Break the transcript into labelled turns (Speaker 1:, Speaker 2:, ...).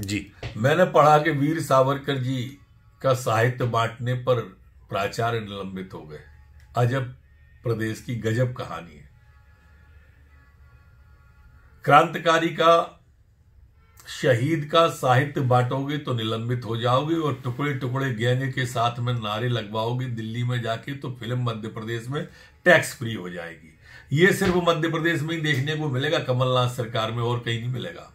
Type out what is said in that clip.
Speaker 1: जी मैंने पढ़ा कि वीर सावरकर जी का साहित्य बांटने पर प्राचार्य निलंबित हो गए अजब प्रदेश की गजब कहानी है क्रांतिकारी का शहीद का साहित्य बांटोगे तो निलंबित हो जाओगे और टुकड़े टुकड़े गैंग के साथ में नारे लगवाओगे दिल्ली में जाके तो फिल्म मध्य प्रदेश में टैक्स फ्री हो जाएगी ये सिर्फ मध्य प्रदेश में ही देखने को मिलेगा कमलनाथ सरकार में और कहीं नहीं मिलेगा